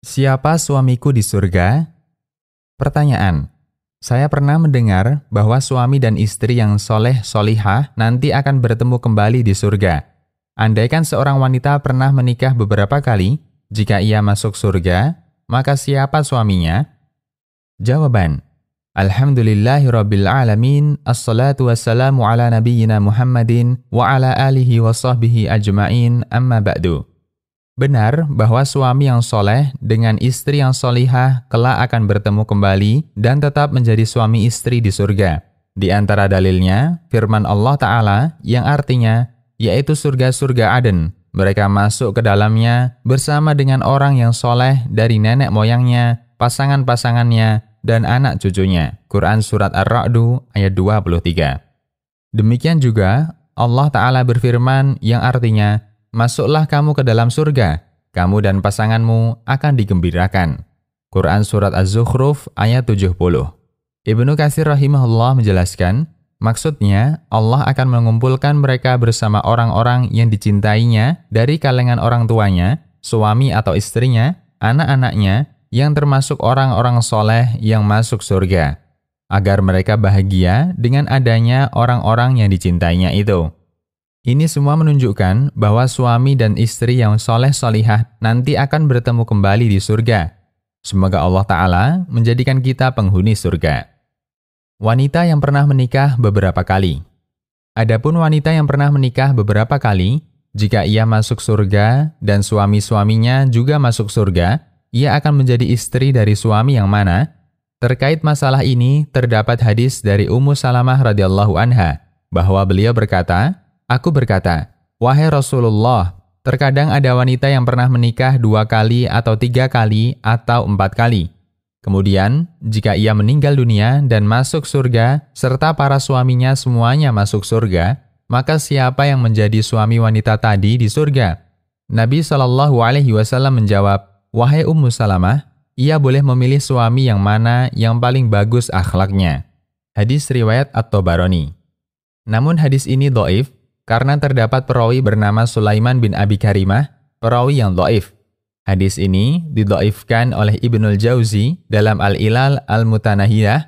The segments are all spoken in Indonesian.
Siapa suamiku di surga? Pertanyaan. Saya pernah mendengar bahwa suami dan istri yang soleh solihah nanti akan bertemu kembali di surga. Andaikan seorang wanita pernah menikah beberapa kali, jika ia masuk surga, maka siapa suaminya? Jawaban. Alhamdulillahirrabbilalamin, alamin, assalatu wassalamu ala nabiyyina Muhammadin wa ala alihi wa sahbihi ajmain, amma ba'du. Benar bahwa suami yang soleh dengan istri yang solihah kelak akan bertemu kembali dan tetap menjadi suami istri di surga. Di antara dalilnya, firman Allah Ta'ala yang artinya, yaitu surga-surga Aden. Mereka masuk ke dalamnya bersama dengan orang yang soleh dari nenek moyangnya, pasangan-pasangannya, dan anak cucunya. Quran Surat Ar-Ra'du ayat 23 Demikian juga, Allah Ta'ala berfirman yang artinya, Masuklah kamu ke dalam surga, kamu dan pasanganmu akan digembirakan. Quran Surat Az-Zukhruf ayat 70 Ibnu Katsir rahimahullah menjelaskan, maksudnya Allah akan mengumpulkan mereka bersama orang-orang yang dicintainya dari kalangan orang tuanya, suami atau istrinya, anak-anaknya, yang termasuk orang-orang soleh yang masuk surga, agar mereka bahagia dengan adanya orang-orang yang dicintainya itu. Ini semua menunjukkan bahwa suami dan istri yang soleh-solihah nanti akan bertemu kembali di surga. Semoga Allah Ta'ala menjadikan kita penghuni surga. Wanita yang pernah menikah beberapa kali. Adapun wanita yang pernah menikah beberapa kali, jika ia masuk surga dan suami-suaminya juga masuk surga, ia akan menjadi istri dari suami yang mana? Terkait masalah ini, terdapat hadis dari Ummu Salamah radhiyallahu anha bahwa beliau berkata, Aku berkata, Wahai Rasulullah, terkadang ada wanita yang pernah menikah dua kali atau tiga kali atau empat kali. Kemudian, jika ia meninggal dunia dan masuk surga, serta para suaminya semuanya masuk surga, maka siapa yang menjadi suami wanita tadi di surga? Nabi Shallallahu Alaihi Wasallam menjawab, Wahai Ummu Salamah, ia boleh memilih suami yang mana yang paling bagus akhlaknya. Hadis riwayat at tobaroni Namun hadis ini doif karena terdapat perawi bernama Sulaiman bin Abi Karimah, perawi yang do'if. Hadis ini dido'ifkan oleh Ibnul Jauzi dalam Al-Ilal Al-Mutanahiyah,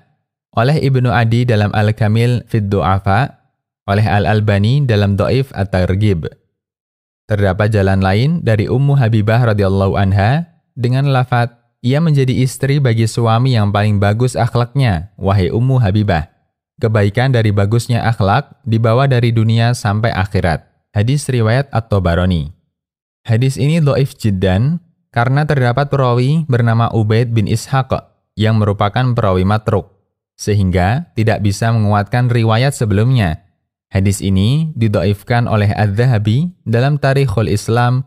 oleh Ibnu Adi dalam Al-Kamil Fid Du'afa, oleh Al-Albani dalam Do'if at targib Terdapat jalan lain dari Ummu Habibah radhiyallahu anha dengan lafat ia menjadi istri bagi suami yang paling bagus akhlaknya, wahai Ummu Habibah. Kebaikan dari bagusnya akhlak dibawa dari dunia sampai akhirat. Hadis riwayat atau baroni. Hadis ini doif jiddan karena terdapat perawi bernama Ubaid bin Ishaq yang merupakan perawi matruk, sehingga tidak bisa menguatkan riwayat sebelumnya. Hadis ini didoifkan oleh ad zahabi dalam Tarikhul Islam,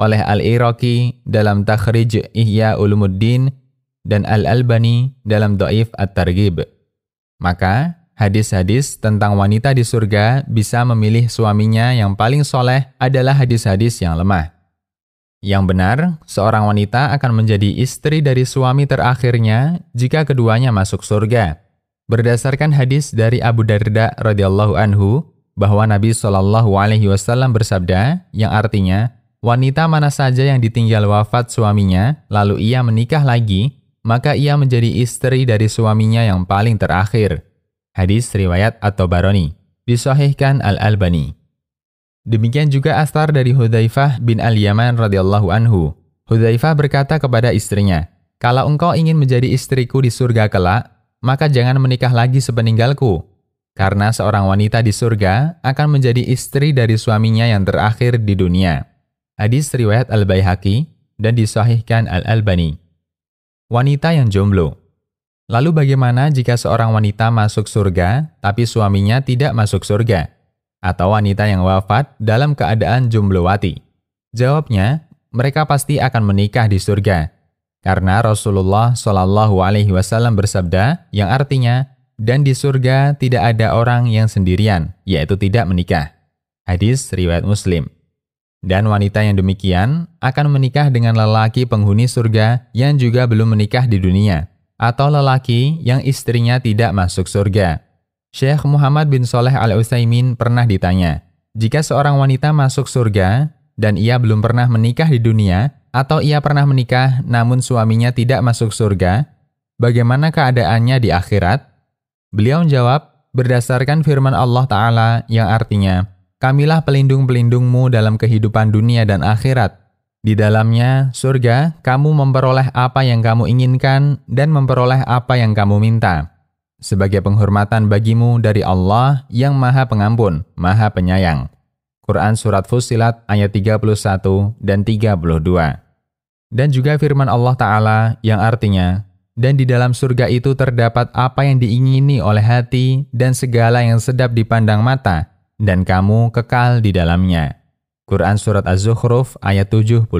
oleh Al-Iraqi dalam Takhrij Ihya Ulumuddin, dan Al-Albani dalam Do'if At-Targhib. Maka, Hadis-hadis tentang wanita di surga bisa memilih suaminya yang paling soleh adalah hadis-hadis yang lemah. Yang benar, seorang wanita akan menjadi istri dari suami terakhirnya jika keduanya masuk surga. Berdasarkan hadis dari Abu Darda radhiyallahu anhu bahwa Nabi Shallallahu alaihi wasallam bersabda yang artinya wanita mana saja yang ditinggal wafat suaminya lalu ia menikah lagi maka ia menjadi istri dari suaminya yang paling terakhir. Hadis riwayat atau baroni disahihkan Al-Albani. Demikian juga astar dari Hudzaifah bin Al-Yaman radhiyallahu anhu. Hudzaifah berkata kepada istrinya, "Kalau engkau ingin menjadi istriku di surga kelak, maka jangan menikah lagi sepeninggalku." Karena seorang wanita di surga akan menjadi istri dari suaminya yang terakhir di dunia. Hadis riwayat Al-Baihaqi dan disahihkan Al-Albani. Wanita yang jomblo Lalu bagaimana jika seorang wanita masuk surga tapi suaminya tidak masuk surga? Atau wanita yang wafat dalam keadaan jumlewati? Jawabnya, mereka pasti akan menikah di surga. Karena Rasulullah Shallallahu Alaihi Wasallam bersabda, yang artinya, dan di surga tidak ada orang yang sendirian, yaitu tidak menikah. Hadis riwayat Muslim. Dan wanita yang demikian akan menikah dengan lelaki penghuni surga yang juga belum menikah di dunia, atau lelaki yang istrinya tidak masuk surga. Syekh Muhammad bin Soleh Al-Utsaimin pernah ditanya, jika seorang wanita masuk surga dan ia belum pernah menikah di dunia, atau ia pernah menikah namun suaminya tidak masuk surga, bagaimana keadaannya di akhirat? Beliau menjawab, berdasarkan firman Allah Ta'ala yang artinya, Kamilah pelindung-pelindungmu dalam kehidupan dunia dan akhirat, di dalamnya, surga, kamu memperoleh apa yang kamu inginkan dan memperoleh apa yang kamu minta. Sebagai penghormatan bagimu dari Allah yang Maha Pengampun, Maha Penyayang. Quran Surat Fusilat ayat 31 dan 32. Dan juga firman Allah Ta'ala yang artinya, dan di dalam surga itu terdapat apa yang diingini oleh hati dan segala yang sedap dipandang mata, dan kamu kekal di dalamnya. Quran Surat Az-Zukhruf ayat 71.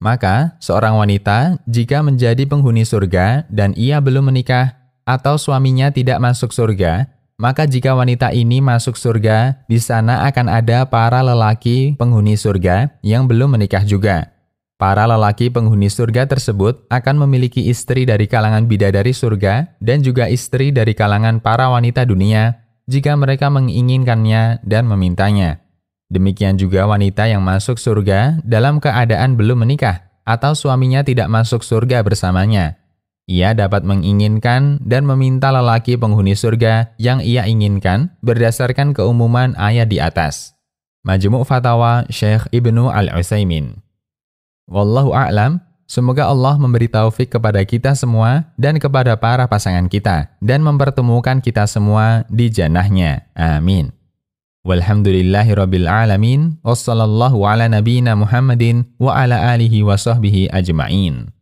Maka, seorang wanita jika menjadi penghuni surga dan ia belum menikah atau suaminya tidak masuk surga, maka jika wanita ini masuk surga, di sana akan ada para lelaki penghuni surga yang belum menikah juga. Para lelaki penghuni surga tersebut akan memiliki istri dari kalangan bidadari surga dan juga istri dari kalangan para wanita dunia jika mereka menginginkannya dan memintanya. Demikian juga wanita yang masuk surga dalam keadaan belum menikah atau suaminya tidak masuk surga bersamanya. Ia dapat menginginkan dan meminta lelaki penghuni surga yang ia inginkan berdasarkan keumuman ayat di atas. Majmu' Fatawa Syekh Ibnu Al-Utsaimin. Wallahu a'lam, semoga Allah memberi taufik kepada kita semua dan kepada para pasangan kita dan mempertemukan kita semua di jannahnya. Amin. Walhamdulillahi rabbil alamin. Wassallallahu ala nabiyina Muhammadin wa ala alihi wa sahbihi ajma'in.